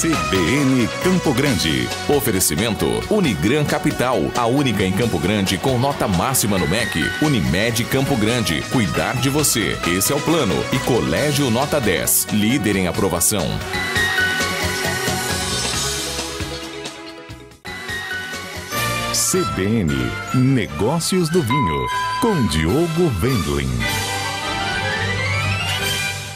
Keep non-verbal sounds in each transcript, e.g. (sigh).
CBN Campo Grande. Oferecimento Unigran Capital, a única em Campo Grande com nota máxima no MEC. Unimed Campo Grande, cuidar de você. Esse é o plano. E Colégio Nota 10, líder em aprovação. CBN Negócios do Vinho, com Diogo Vendlin.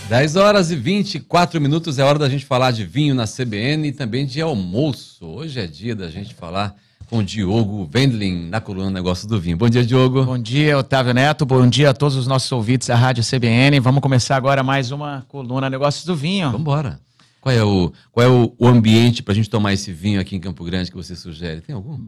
10 horas e 24 minutos é hora da gente falar de vinho na CBN e também de almoço. Hoje é dia da gente falar com Diogo Wendling, na coluna Negócio do Vinho. Bom dia, Diogo. Bom dia, Otávio Neto. Bom dia a todos os nossos ouvintes da Rádio CBN. Vamos começar agora mais uma coluna Negócio do Vinho. Vamos embora. Qual é o, qual é o, o ambiente para a gente tomar esse vinho aqui em Campo Grande que você sugere? Tem algum?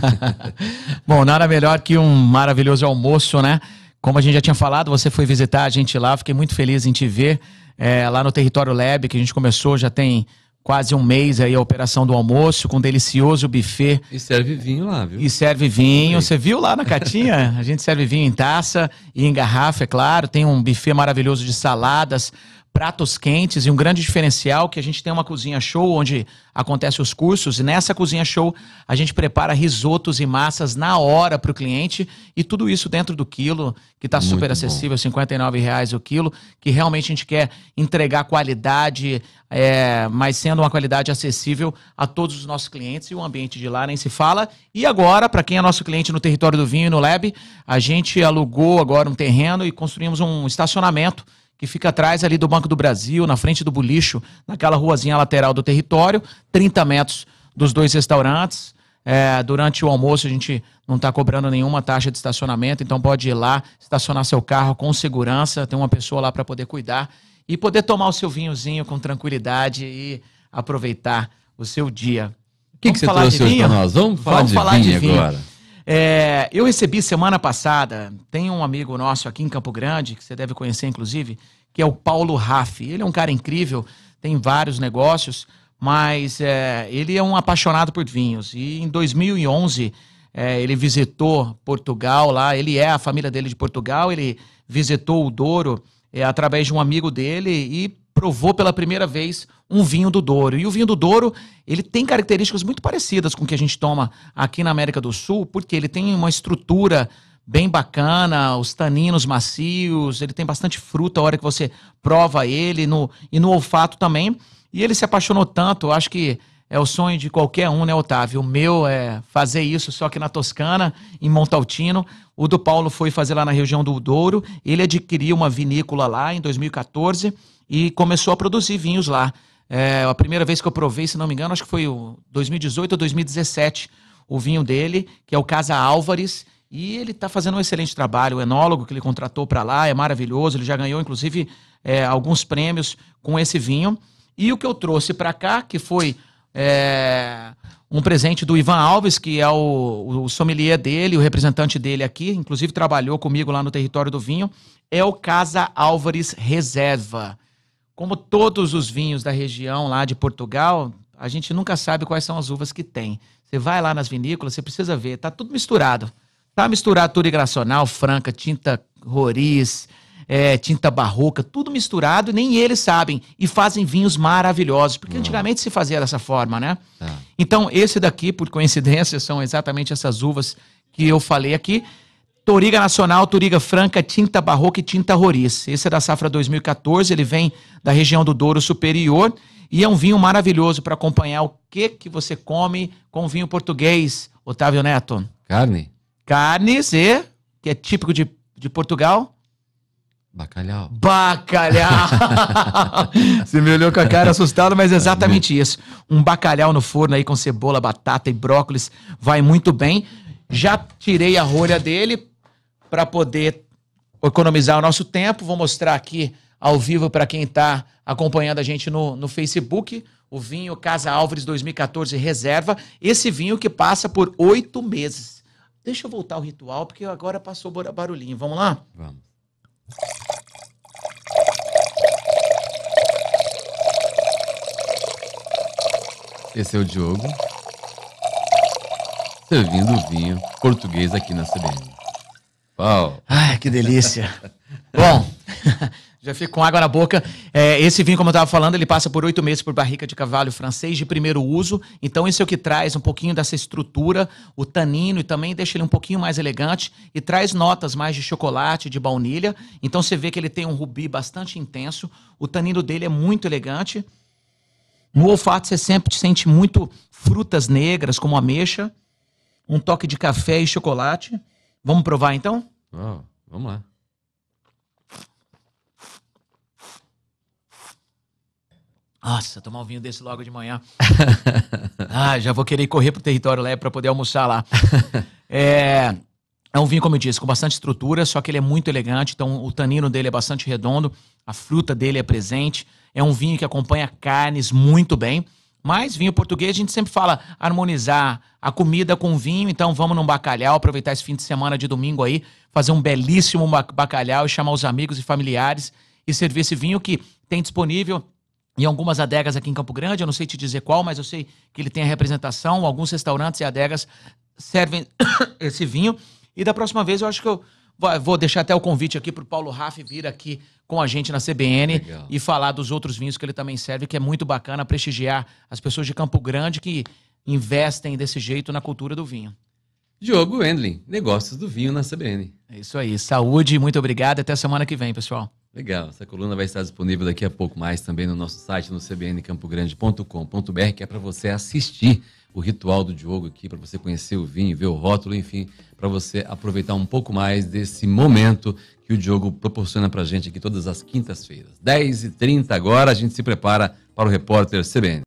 (laughs) Bom, nada melhor que um maravilhoso almoço, né? Como a gente já tinha falado, você foi visitar a gente lá, fiquei muito feliz em te ver é, lá no Território Lab, que a gente começou já tem quase um mês aí a operação do almoço, com um delicioso buffet. E serve vinho lá, viu? E serve vinho. Você viu lá na Catinha? (laughs) a gente serve vinho em taça e em garrafa, é claro. Tem um buffet maravilhoso de saladas, pratos quentes e um grande diferencial que a gente tem uma cozinha show onde acontece os cursos e nessa cozinha show a gente prepara risotos e massas na hora para o cliente e tudo isso dentro do quilo que está super acessível, R$ reais o quilo, que realmente a gente quer entregar qualidade, é, mas sendo uma qualidade acessível a todos os nossos clientes e o ambiente de lá nem se fala. E agora, para quem é nosso cliente no território do vinho e no Lab, a gente alugou agora um terreno e construímos um estacionamento que fica atrás ali do Banco do Brasil, na frente do Bulicho, naquela ruazinha lateral do território, 30 metros dos dois restaurantes. É, durante o almoço a gente não está cobrando nenhuma taxa de estacionamento, então pode ir lá, estacionar seu carro com segurança, tem uma pessoa lá para poder cuidar e poder tomar o seu vinhozinho com tranquilidade e aproveitar o seu dia. O que, que você trouxe hoje para nós? Vamos falar, Vamos de, falar vinho de vinho agora. É, eu recebi semana passada, tem um amigo nosso aqui em Campo Grande, que você deve conhecer inclusive, que é o Paulo Raff. Ele é um cara incrível, tem vários negócios, mas é, ele é um apaixonado por vinhos. E em 2011 é, ele visitou Portugal lá, ele é a família dele de Portugal, ele visitou o Douro é, através de um amigo dele e provou pela primeira vez um vinho do Douro. E o vinho do Douro, ele tem características muito parecidas com o que a gente toma aqui na América do Sul, porque ele tem uma estrutura bem bacana, os taninos macios, ele tem bastante fruta a hora que você prova ele, no, e no olfato também. E ele se apaixonou tanto, eu acho que é o sonho de qualquer um, né, Otávio? O meu é fazer isso só que na Toscana, em Montaltino. O do Paulo foi fazer lá na região do Douro. Ele adquiriu uma vinícola lá em 2014 e começou a produzir vinhos lá. É, a primeira vez que eu provei, se não me engano, acho que foi 2018 ou 2017, o vinho dele, que é o Casa Álvares, e ele está fazendo um excelente trabalho. O enólogo que ele contratou para lá é maravilhoso. Ele já ganhou, inclusive, é, alguns prêmios com esse vinho. E o que eu trouxe para cá, que foi é, um presente do Ivan Alves, que é o, o sommelier dele, o representante dele aqui, inclusive trabalhou comigo lá no território do vinho, é o Casa Álvares Reserva. Como todos os vinhos da região lá de Portugal, a gente nunca sabe quais são as uvas que tem. Você vai lá nas vinícolas, você precisa ver, tá tudo misturado. Tá misturado tudo nacional, franca, tinta roriz, é, tinta barroca, tudo misturado, nem eles sabem. E fazem vinhos maravilhosos, porque uhum. antigamente se fazia dessa forma, né? Tá. Então, esse daqui, por coincidência, são exatamente essas uvas que eu falei aqui. Toriga Nacional, Toriga Franca, Tinta Barroca e Tinta Roriz. Esse é da safra 2014, ele vem da região do Douro Superior e é um vinho maravilhoso para acompanhar o que que você come com vinho português, Otávio Neto. Carne. Carnes e, que é típico de, de Portugal, Bacalhau. Bacalhau! (laughs) Você me olhou com a cara assustada, mas é exatamente isso. Um bacalhau no forno aí com cebola, batata e brócolis vai muito bem. Já tirei a rolha dele para poder economizar o nosso tempo. Vou mostrar aqui ao vivo para quem está acompanhando a gente no, no Facebook o vinho Casa Álvares 2014 Reserva. Esse vinho que passa por oito meses. Deixa eu voltar ao ritual, porque agora passou barulhinho. Vamos lá? Vamos. Esse é o Diogo, servindo vinho português aqui na CBN. Uau! Ai, que delícia! (laughs) Bom, (laughs) Já fico com água na boca. É, esse vinho, como eu estava falando, ele passa por oito meses por barrica de cavalo francês de primeiro uso. Então, isso é o que traz um pouquinho dessa estrutura, o tanino, e também deixa ele um pouquinho mais elegante e traz notas mais de chocolate, de baunilha. Então, você vê que ele tem um rubi bastante intenso. O tanino dele é muito elegante. No olfato, você sempre sente muito frutas negras, como ameixa, um toque de café e chocolate. Vamos provar, então? Oh, vamos lá. Nossa, tomar um vinho desse logo de manhã. (laughs) ah, já vou querer correr pro território lá para poder almoçar lá. (laughs) É, é um vinho, como eu disse, com bastante estrutura, só que ele é muito elegante, então o tanino dele é bastante redondo, a fruta dele é presente. É um vinho que acompanha carnes muito bem. Mas vinho português, a gente sempre fala harmonizar a comida com vinho, então vamos num bacalhau, aproveitar esse fim de semana de domingo aí, fazer um belíssimo bacalhau e chamar os amigos e familiares e servir esse vinho que tem disponível em algumas adegas aqui em Campo Grande, eu não sei te dizer qual, mas eu sei que ele tem a representação, alguns restaurantes e adegas servem (coughs) esse vinho. E da próxima vez eu acho que eu vou deixar até o convite aqui para o Paulo Raffi vir aqui com a gente na CBN Legal. e falar dos outros vinhos que ele também serve, que é muito bacana prestigiar as pessoas de Campo Grande que investem desse jeito na cultura do vinho. Diogo Endling, Negócios do Vinho na CBN. É isso aí. Saúde, muito obrigado. Até semana que vem, pessoal. Legal, essa coluna vai estar disponível daqui a pouco mais também no nosso site, no cbncampogrande.com.br, que é para você assistir o ritual do Diogo aqui, para você conhecer o vinho, ver o rótulo, enfim, para você aproveitar um pouco mais desse momento que o Diogo proporciona para a gente aqui todas as quintas-feiras. 10h30 agora, a gente se prepara para o repórter CBN.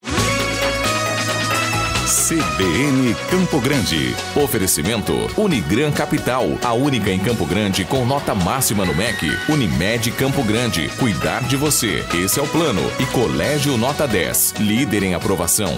CBN Campo Grande. Oferecimento Unigran Capital, a única em Campo Grande com nota máxima no MEC. Unimed Campo Grande, cuidar de você. Esse é o plano. E Colégio Nota 10, líder em aprovação.